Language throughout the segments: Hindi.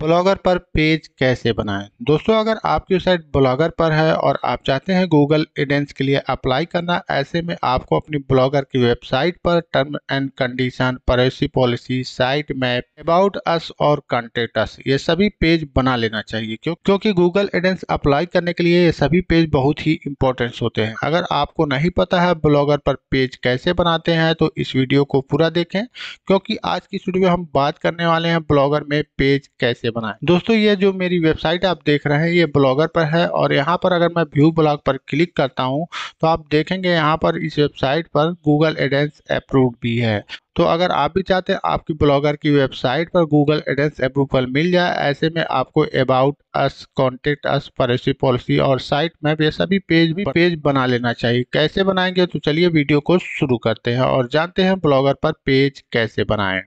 ब्लॉगर पर पेज कैसे बनाएं दोस्तों अगर आपकी वेबसाइट ब्लॉगर पर है और आप चाहते हैं गूगल एडेंस के लिए अप्लाई करना ऐसे में आपको अपनी ब्लॉगर की वेबसाइट पर term and condition privacy policy site map about us और कॉन्टेक्ट अस ये सभी पेज बना लेना चाहिए क्यों क्योंकि गूगल एडेंस अप्लाई करने के लिए ये सभी पेज बहुत ही इंपॉर्टेंस होते हैं अगर आपको नहीं पता है ब्लॉगर पर पेज कैसे बनाते हैं तो इस वीडियो को पूरा देखें क्योंकि आज की इस वीडियो में हम बात करने वाले हैं ब्लॉगर में पेज कैसे कैसे बनाएं दोस्तों ये जो मेरी वेबसाइट आप देख रहे हैं ये ब्लॉगर पर है और यहाँ पर अगर मैं व्यू ब्लॉग पर क्लिक करता हूँ तो आप देखेंगे यहाँ पर इस वेबसाइट पर गूगल एडेंस अप्रूव भी है तो अगर आप भी चाहते हैं आपकी ब्लॉगर की वेबसाइट पर गूगल एडेंस अप्रूवल मिल जाए ऐसे में आपको about us contact us policy policy और साइट मैप ये सभी पेज भी पेज बना लेना चाहिए कैसे बनाएंगे तो चलिए वीडियो को शुरू करते हैं और जानते हैं ब्लॉगर पर पेज कैसे बनाएं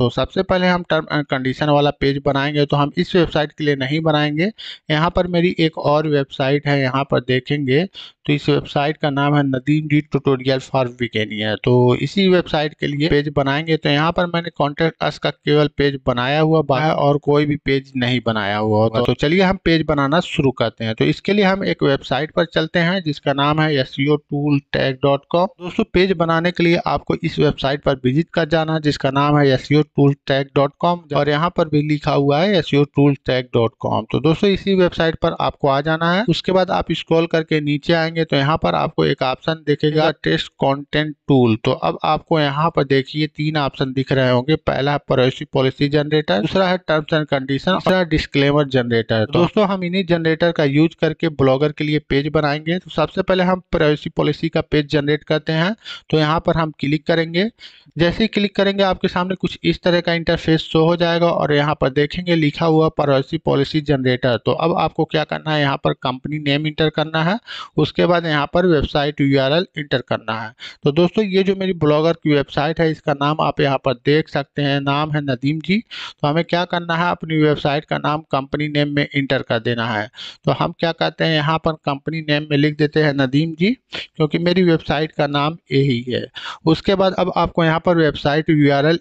तो सबसे पहले हम टर्म एंड कंडीशन वाला पेज बनाएंगे तो हम इस वेबसाइट के लिए नहीं बनाएंगे यहाँ पर मेरी एक और वेबसाइट है यहाँ पर देखेंगे तो इस वेबसाइट का नाम है Nadeem ji tutorial for beginner तो इसी वेबसाइट के लिए पेज बनाएंगे तो यहाँ पर मैंने कॉन्टेक्ट अस का केवल पेज बनाया हुआ बाहर और कोई भी पेज नहीं बनाया हुआ होता तो, तो चलिए हम पेज बनाना शुरू करते हैं तो इसके लिए हम एक वेबसाइट पर चलते हैं जिसका नाम है एस टूल डॉट कॉम दोस्तों पेज बनाने के लिए आपको इस वेबसाइट पर विजिट कर जाना जिसका नाम है S tool tag dot com और यहाँ पर भी लिखा हुआ है SEO tool tag dot com तो दोस्तों इसी वेबसाइट पर आपको आ जाना है उसके बाद आप स्क्रॉल करके नीचे आएंगे तो यहाँ पर आपको एक ऑप्शन देखेगा टेस्ट कॉन्टेंट टूल तो अब आपको यहाँ पर देखिए तीन ऑप्शन दिख रहे होंगे पहला है पॉलिसी पॉलिसी जनरेटर दूसरा है टर्म्स एंड कंडीशन दूसरा डिस्क्लेमर जनरेटर दोस्तों हम इन्हीं जनरेटर का यूज करके ब्लॉगर के लिए पेज बनाएंगे तो सबसे पहले हम प्राइवेसी पॉलिसी का पेज जनरेट करते हैं तो यहाँ पर हम क्लिक करेंगे जैसे ही क्लिक करेंगे आपके सामने कुछ इस तरह का इंटरफेस शो हो जाएगा और यहाँ पर देखेंगे लिखा हुआ पॉलिसी पॉलिसी जनरेटर तो अब आपको क्या करना है यहाँ पर कंपनी नेम इंटर करना है उसके बाद यहाँ पर वेबसाइट यू इंटर करना है तो दोस्तों ये जो मेरी ब्लॉगर की वेबसाइट है इसका नाम आप यहाँ पर देख सकते हैं नाम है नदीम जी तो हमें क्या करना है अपनी वेबसाइट का नाम कंपनी नेम में इंटर कर देना है तो हम क्या करते हैं यहाँ पर कंपनी नेम में लिख देते हैं नदीम जी क्योंकि मेरी वेबसाइट का नाम यही है उसके बाद अब आपको यहाँ पर वेबसाइट यू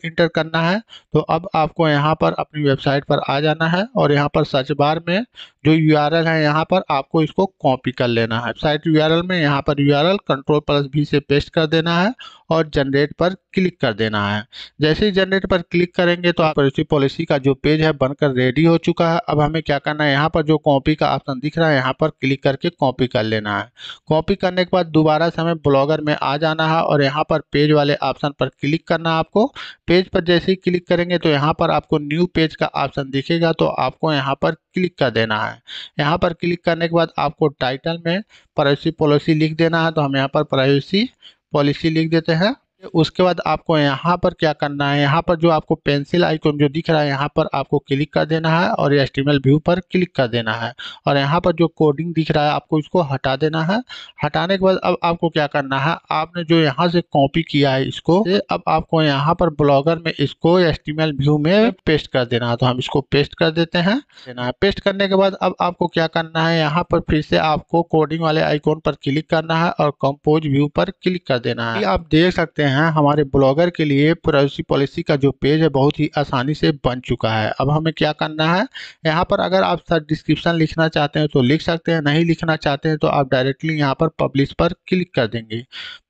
इंटर करना करना है तो अब आपको यहाँ पर अपनी वेबसाइट पर आ जाना है और यहाँ पर सर्च बार में जो यू है यहाँ पर आपको इसको कॉपी कर लेना है साइट यू में यहाँ पर यू कंट्रोल प्लस भी से पेस्ट कर देना है और जनरेट पर क्लिक कर देना है जैसे ही जनरेट पर क्लिक करेंगे तो आप इसी पॉलिसी का जो पेज है बनकर रेडी हो चुका है अब हमें क्या करना है यहाँ पर जो कॉपी का ऑप्शन दिख रहा है यहाँ पर क्लिक करके कॉपी कर लेना है कॉपी करने के बाद दोबारा से हमें ब्लॉगर में आ जाना है और यहाँ पर पेज वाले ऑप्शन पर क्लिक करना है आपको पेज पर जैसे ही क्लिक करेंगे तो यहाँ पर आपको न्यू पेज का ऑप्शन दिखेगा तो आपको यहाँ पर क्लिक कर देना है है यहाँ पर क्लिक करने के बाद आपको टाइटल में प्राइवेसी पॉलिसी लिख देना है तो हम यहाँ पर प्राइवेसी पॉलिसी लिख देते हैं उसके बाद आपको यहाँ पर क्या करना है यहाँ पर जो आपको पेंसिल आइकॉन जो दिख रहा है यहाँ पर आपको क्लिक कर देना है और एस्टिमल व्यू पर क्लिक कर देना है और यहाँ पर जो कोडिंग दिख रहा है आपको इसको हटा देना है हटाने के बाद अब आपको क्या करना है आपने जो यहाँ से कॉपी किया है इसको अब आपको यहाँ पर ब्लॉगर में इसको एस्टिमल व्यू में पेस्ट कर देना है तो हम इसको पेस्ट कर देते हैं देना है पेस्ट करने के बाद अब आपको क्या करना है यहाँ पर फिर से आपको कोडिंग वाले आइकॉन पर क्लिक करना है और कंपोज व्यू पर क्लिक कर देना है आप देख सकते हैं हैं हमारे ब्लॉगर के लिए प्राइवेसी पॉलिसी का जो पेज है बहुत ही आसानी से बन चुका है अब हमें क्या करना है यहाँ पर अगर आप सर डिस्क्रिप्शन लिखना चाहते हैं तो लिख सकते हैं नहीं लिखना चाहते हैं तो आप डायरेक्टली यहाँ पर पब्लिश पर क्लिक कर देंगे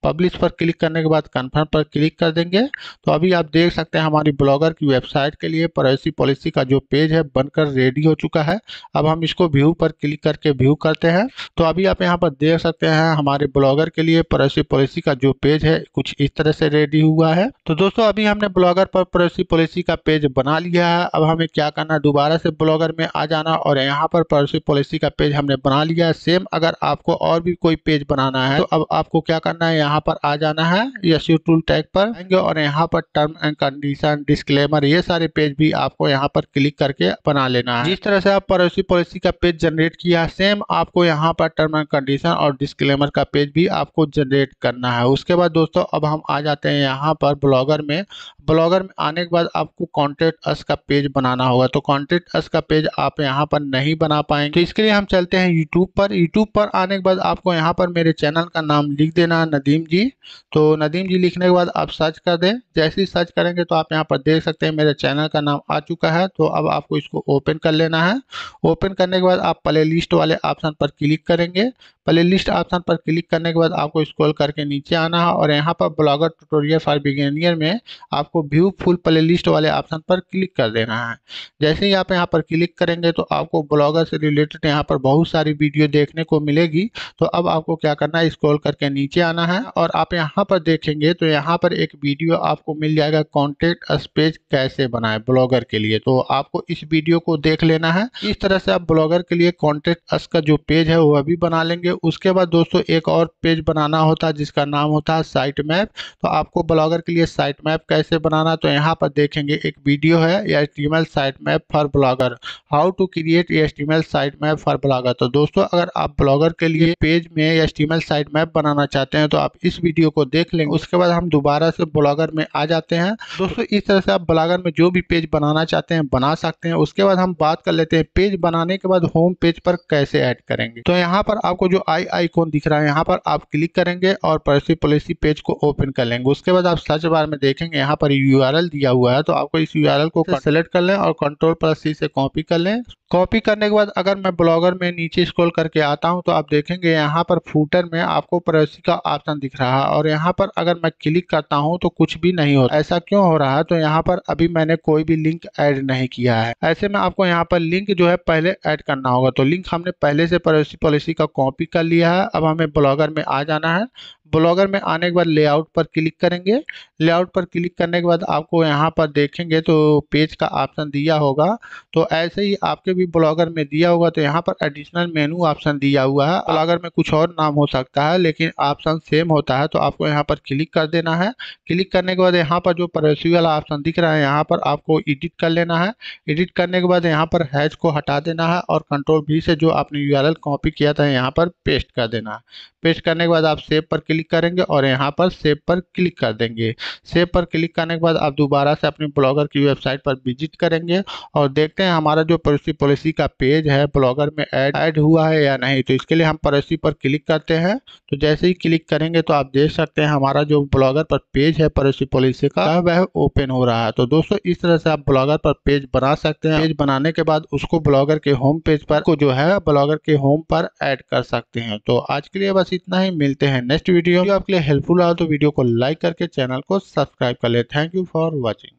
पब्लिश पर क्लिक करने के बाद कन्फर्म पर क्लिक कर देंगे तो अभी आप देख सकते हैं हमारी ब्लॉगर की वेबसाइट के लिए प्राइवेसी पॉलिसी का जो पेज है बनकर रेडी हो चुका है अब हम इसको व्यू पर क्लिक करके व्यू करते हैं तो अभी आप यहाँ पर देख सकते हैं हमारे ब्लॉगर के लिए प्राइवेसी पॉलिसी का जो पेज है कुछ इस तरह सारे से रेडी हुआ है तो दोस्तों अभी हमने ब्लॉगर पर प्राइवेसी पॉलिसी का पेज बना लिया है अब हमें क्या करना दोबारा से ब्लॉगर में आ जाना और यहाँ पर प्राइवेसी पॉलिसी का पेज हमने बना लिया है सेम अगर आपको और भी कोई पेज बनाना है तो अब आपको क्या करना है यहाँ पर आ जाना है यू टूल टैग पर आएंगे और यहाँ पर टर्म एंड कंडीशन डिस्क्लेमर ये सारे पेज भी आपको यहाँ पर क्लिक करके बना लेना है जिस तरह से आप पड़ोसी पॉलिसी का पेज जनरेट किया सेम आपको यहाँ पर टर्म एंड कंडीशन और डिस्क्लेमर का पेज भी आपको जनरेट करना है उसके बाद दोस्तों अब हम आ आ जाते हैं यहाँ पर ब्लॉगर में ब्लॉगर में आने के बाद आपको कॉन्टेक्ट अस का पेज बनाना होगा तो कॉन्टेक्ट अस का पेज आप यहाँ पर नहीं बना पाएंगे तो इसके लिए हम चलते हैं यूट्यूब पर यूट्यूब पर आने के बाद आपको यहाँ पर मेरे चैनल का नाम लिख देना नदीम जी तो नदीम जी लिखने के बाद आप सर्च कर दें जैसे ही सर्च करेंगे तो आप यहाँ पर देख सकते हैं मेरे चैनल का नाम आ चुका है तो अब आपको इसको ओपन कर लेना है ओपन करने के बाद आप प्ले वाले ऑप्शन पर क्लिक करेंगे प्ले ऑप्शन पर क्लिक करने के बाद आपको स्क्रॉल करके नीचे आना है और यहाँ पर ब्लॉगर पर ट्यूटोरियल फॉर बिगेनियर में आपको व्यू फुल प्ले लिस्ट वाले ऑप्शन पर क्लिक कर देना है जैसे ही आप यहाँ पर क्लिक करेंगे तो आपको ब्लॉगर से रिलेटेड यहाँ पर बहुत सारी वीडियो देखने को मिलेगी तो अब आपको क्या करना है स्क्रॉल करके नीचे आना है और आप यहाँ पर देखेंगे तो यहाँ पर एक वीडियो आपको मिल जाएगा कॉन्टेक्ट स्पेज कैसे बनाए ब्लॉगर के लिए तो आपको इस वीडियो को देख लेना है इस तरह से आप ब्लॉगर के लिए कॉन्टेक्ट अस का जो पेज है वह भी बना लेंगे उसके बाद दोस्तों एक और पेज बनाना होता है जिसका नाम होता है साइट मैप तो आपको ब्लॉगर के लिए साइट मैप कैसे बनाना तो यहाँ पर देखेंगे एक वीडियो है H site map for Blogger how to create H site map for Blogger तो दोस्तों अगर आप ब्लॉगर के लिए पेज में एच साइट मैप बनाना चाहते हैं तो आप इस वीडियो को देख लेंगे उसके बाद हम दोबारा से ब्लॉगर में आ जाते हैं दोस्तों इस तरह से आप ब्लॉगर में जो भी पेज बनाना चाहते हैं बना सकते हैं उसके बाद हम बात कर लेते हैं पेज बनाने के बाद होम पेज पर कैसे ऐड करेंगे तो यहाँ पर आपको जो आई आईकॉन दिख रहा है यहाँ पर आप क्लिक करेंगे और पॉलिसी पॉलिसी पेज को ओपन कर लेंगे उसके बाद आप सर्च बार में देखेंगे यहाँ पर यू दिया हुआ है तो आपको इस यू को तो सेलेक्ट कर लें और कंट्रोल प्लस सी से कॉपी कर लें कॉपी करने के बाद अगर मैं ब्लॉगर में नीचे स्क्रॉल करके आता हूं तो आप देखेंगे यहाँ पर फूटर में आपको प्रवेशी का ऑप्शन दिख रहा है और यहाँ पर अगर मैं क्लिक करता हूं तो कुछ भी नहीं होता ऐसा क्यों हो रहा है तो यहाँ पर अभी मैंने कोई भी लिंक ऐड नहीं किया है ऐसे में आपको यहाँ पर लिंक जो है पहले ऐड करना होगा तो लिंक हमने पहले से प्रवेशी पॉलिसी का कॉपी कर लिया है अब हमें ब्लॉगर में आ जाना है ब्लॉगर में आने के बाद लेआउट पर क्लिक करेंगे लेआउट पर क्लिक करने के बाद आपको यहाँ पर देखेंगे तो पेज का ऑप्शन दिया होगा तो ऐसे ही आपके भी ब्लॉगर में दिया होगा तो यहाँ पर एडिशनल मेनू ऑप्शन दिया हुआ है ब्लॉगर में कुछ और नाम हो सकता है लेकिन ऑप्शन सेम होता है तो आपको यहाँ पर क्लिक कर देना है क्लिक करने के बाद यहाँ पर जो प्रेसी वाला ऑप्शन दिख रहा है यहाँ पर आपको एडिट कर लेना है एडिट करने के बाद यहाँ पर हैज को हटा देना है और कंट्रोल भी से जो आपने यू कॉपी किया था यहाँ पर पेस्ट कर देना है पेस्ट करने के बाद आप सेब पर क्लिक क्लिक करेंगे और यहाँ पर सेव पर क्लिक कर देंगे सेव पर क्लिक करने के बाद आप दोबारा से अपने ब्लॉगर की वेबसाइट पर विजिट करेंगे और देखते हैं हमारा जो पड़ोसी पॉलिसी का पेज है ब्लॉगर में ऐड ऐड हुआ है या नहीं तो इसके लिए हम पड़ोसी पर क्लिक करते हैं तो जैसे ही क्लिक करेंगे तो आप देख सकते हैं हमारा जो ब्लॉगर पर पेज है पड़ोसी पॉलिसी का वह ओपन हो रहा है तो दोस्तों इस तरह से आप ब्लॉगर पर पेज बना सकते हैं पेज बनाने के बाद उसको ब्लॉगर के होम पेज पर को जो है ब्लॉगर के होम पर ऐड कर सकते हैं तो आज के लिए बस इतना ही मिलते हैं नेक्स्ट वीडियो वीडियो आपके लिए हेल्पफुल रहा तो वीडियो को लाइक करके चैनल को सब्सक्राइब कर ले थैंक यू फॉर वॉचिंग